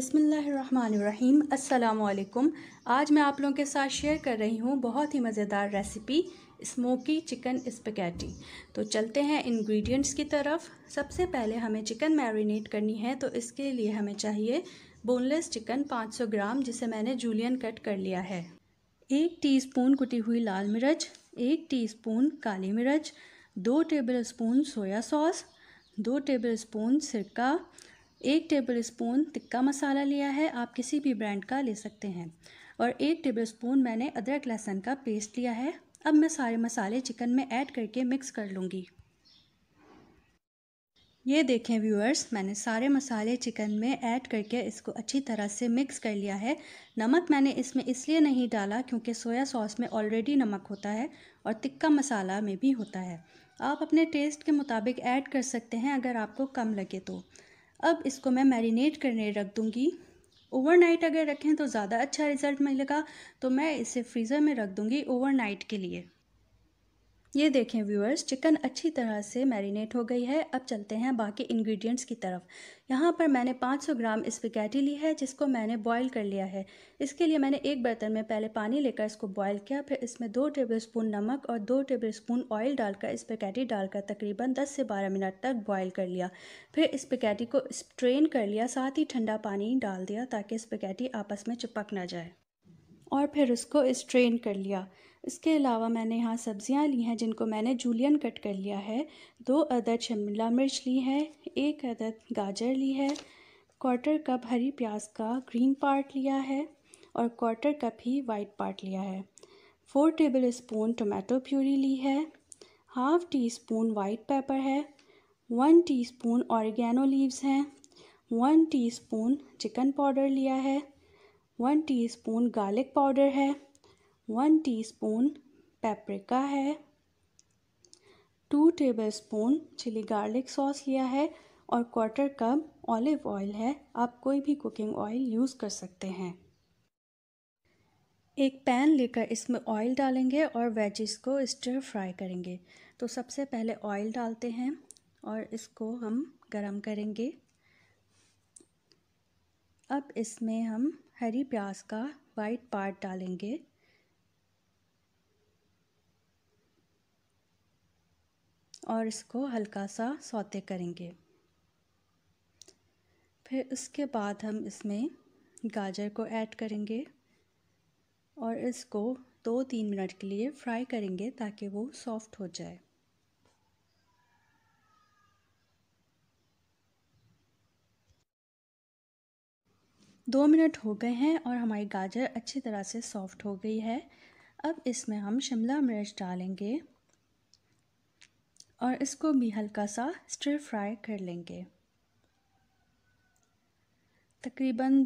बिसमीम् अल्लाम आज मैं आप लोगों के साथ शेयर कर रही हूँ बहुत ही मज़ेदार रेसिपी स्मोकी चिकन स्पगेटी तो चलते हैं इंग्रेडिएंट्स की तरफ सबसे पहले हमें चिकन मैरिनेट करनी है तो इसके लिए हमें चाहिए बोनलेस चिकन 500 ग्राम जिसे मैंने जूलियन कट कर लिया है एक स्पून कुटी हुई लाल मिर्च एक स्पून काली मिर्च दो टेबल स्पून सोया सॉस दो टेबल स्पून सिरका एक टेबल स्पून तिक्का मसाला लिया है आप किसी भी ब्रांड का ले सकते हैं और एक टेबल स्पून मैंने अदरक लहसुन का पेस्ट लिया है अब मैं सारे मसाले चिकन में ऐड करके मिक्स कर लूँगी ये देखें व्यूअर्स मैंने सारे मसाले चिकन में ऐड करके इसको अच्छी तरह से मिक्स कर लिया है नमक मैंने इसमें इसलिए नहीं डाला क्योंकि सोया सॉस में ऑलरेडी नमक होता है और तिक्का मसाला में भी होता है आप अपने टेस्ट के मुताबिक ऐड कर सकते हैं अगर आपको कम लगे तो अब इसको मैं मैरिनेट करने रख दूँगी ओवरनाइट अगर रखें तो ज़्यादा अच्छा रिज़ल्ट मिलेगा तो मैं इसे फ्रीज़र में रख दूँगी ओवरनाइट के लिए ये देखें व्यूअर्स चिकन अच्छी तरह से मैरिनेट हो गई है अब चलते हैं बाकी इंग्रेडिएंट्स की तरफ यहाँ पर मैंने 500 ग्राम स्पेगेटी ली है जिसको मैंने बॉईल कर लिया है इसके लिए मैंने एक बर्तन में पहले पानी लेकर इसको बॉईल किया फिर इसमें दो टेबलस्पून नमक और दो टेबलस्पून ऑयल डालकर स्पेगेटी डालकर तकरीबन 10 से 12 मिनट तक बॉयल कर लिया फिर स्पेगेटी को स्ट्रेन कर लिया साथ ही ठंडा पानी डाल दिया ताकि स्पेगेटी आपस में चिपक ना जाए और फिर उसको स्ट्रेन कर लिया इसके अलावा मैंने यहाँ सब्जियाँ ली हैं जिनको मैंने जूलियन कट कर लिया है दो अदद शिमला मिर्च ली है एक अदद गाजर ली है क्वार्टर कप हरी प्याज का ग्रीन पार्ट लिया है और क्वार्टर कप ही वाइट पार्ट लिया है four tablespoon tomato puree ली है half teaspoon white pepper है one teaspoon oregano leaves हैं one teaspoon chicken powder लिया है one teaspoon garlic powder है वन टीस्पून पेपरिका है two tablespoon chilli garlic sauce लिया है और क्वार्टर कप ऑलिव ऑयल है आप कोई भी कुकिंग ऑयल यूज़ कर सकते हैं एक पैन लेकर इसमें ऑयल डालेंगे और वेजिस को स्टर फ्राई करेंगे तो सबसे पहले ऑयल डालते हैं और इसको हम गरम करेंगे अब इसमें हम हरी प्याज का वाइट पार्ट डालेंगे और इसको हल्का सा सौते करेंगे फिर उसके बाद हम इसमें गाजर को ऐड करेंगे और इसको दो तीन मिनट के लिए फ्राई करेंगे ताकि वो सॉफ्ट हो जाए दो मिनट हो गए हैं और हमारी गाजर अच्छी तरह से सॉफ्ट हो गई है अब इसमें हम शिमला मिर्च डालेंगे और इसको भी हल्का सा स्टर फ्राई कर लेंगे तकरीबन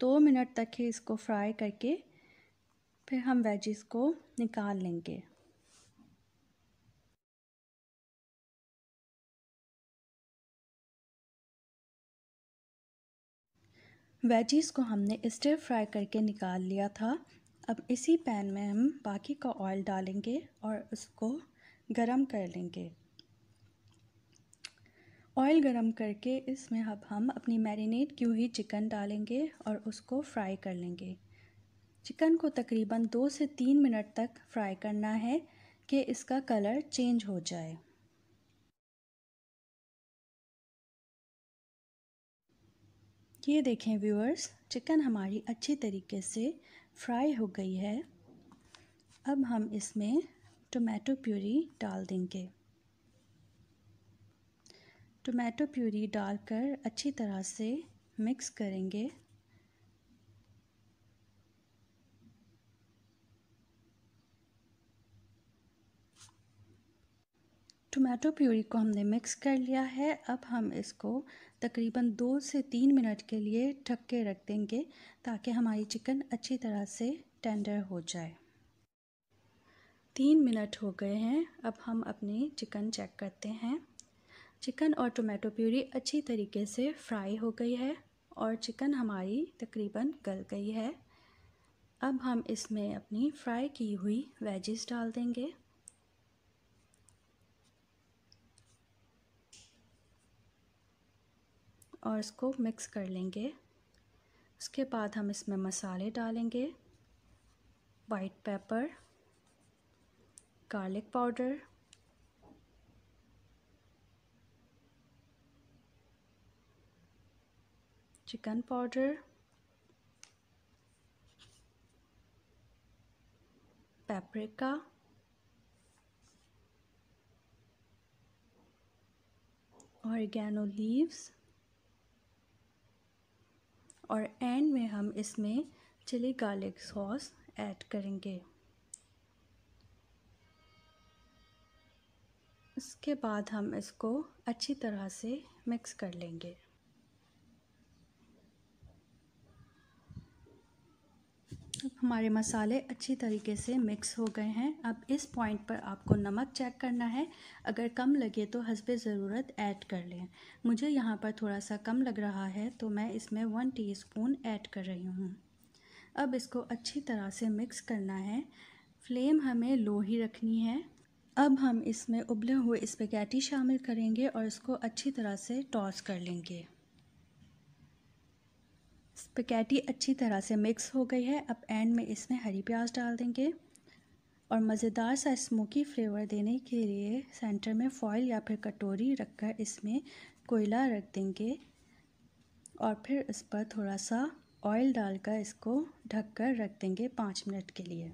दो मिनट तक ही इसको फ्राई करके फिर हम वेजिस को निकाल लेंगे वेजीज़ को हमने स्टर फ्राई करके निकाल लिया था अब इसी पैन में हम बाकी का ऑयल डालेंगे और उसको गरम कर लेंगे ऑयल गरम करके इसमें अब हम अपनी मैरिनेट की हुई चिकन डालेंगे और उसको फ्राई कर लेंगे चिकन को तकरीबन दो से तीन मिनट तक फ्राई करना है कि इसका कलर चेंज हो जाए ये देखें व्यूअर्स चिकन हमारी अच्छी तरीके से फ्राई हो गई है अब हम इसमें टोमेटो प्यूरी डाल देंगे टोमेटो प्यूरी डालकर अच्छी तरह से मिक्स करेंगे टोमेटो प्यूरी को हमने मिक्स कर लिया है अब हम इसको तकरीबन दो से तीन मिनट के लिए ढक के रख देंगे ताकि हमारी चिकन अच्छी तरह से टेंडर हो जाए तीन मिनट हो गए हैं अब हम अपनी चिकन चेक करते हैं चिकन और टोमेटो प्यूरी अच्छी तरीके से फ्राई हो गई है और चिकन हमारी तकरीबन गल गई है अब हम इसमें अपनी फ्राई की हुई वेजिस डाल देंगे और इसको मिक्स कर लेंगे उसके बाद हम इसमें मसाले डालेंगे white pepper garlic powder chicken powder paprika oregano leaves और एंड में हम इसमें चिली गार्लिक सॉस ऐड करेंगे उसके बाद हम इसको अच्छी तरह से मिक्स कर लेंगे हमारे मसाले अच्छी तरीके से मिक्स हो गए हैं अब इस पॉइंट पर आपको नमक चेक करना है अगर कम लगे तो हसब ज़रूरत ऐड कर लें मुझे यहाँ पर थोड़ा सा कम लग रहा है तो मैं इसमें वन टीस्पून ऐड कर रही हूँ अब इसको अच्छी तरह से मिक्स करना है फ्लेम हमें लो ही रखनी है अब हम इसमें उबले हुए स्पेगेटी शामिल करेंगे और इसको अच्छी तरह से टॉस कर लेंगे स्पेगेटी अच्छी तरह से मिक्स हो गई है अब एंड में इसमें हरी प्याज डाल देंगे और मज़ेदार सा स्मोकी फ्लेवर देने के लिए सेंटर में फॉइल या फिर कटोरी रखकर इसमें कोयला रख देंगे और फिर इस पर थोड़ा सा ऑयल डालकर इसको ढककर रख देंगे पाँच मिनट के लिए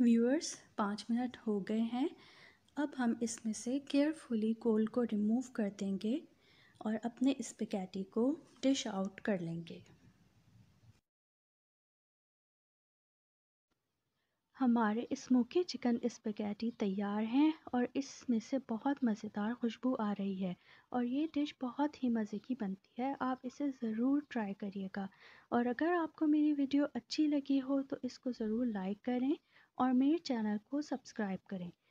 व्यूअर्स पाँच मिनट हो गए हैं अब हम इसमें से केयरफुली कोल को रिमूव कर देंगे और अपने स्पेगेटी को डिश आउट कर लेंगे हमारे स्मोकी चिकन स्पेगेटी तैयार हैं और इसमें से बहुत मज़ेदार खुशबू आ रही है और ये डिश बहुत ही मज़े की बनती है आप इसे ज़रूर ट्राई करिएगा और अगर आपको मेरी वीडियो अच्छी लगी हो तो इसको ज़रूर लाइक करें और मेरे चैनल को सब्सक्राइब करें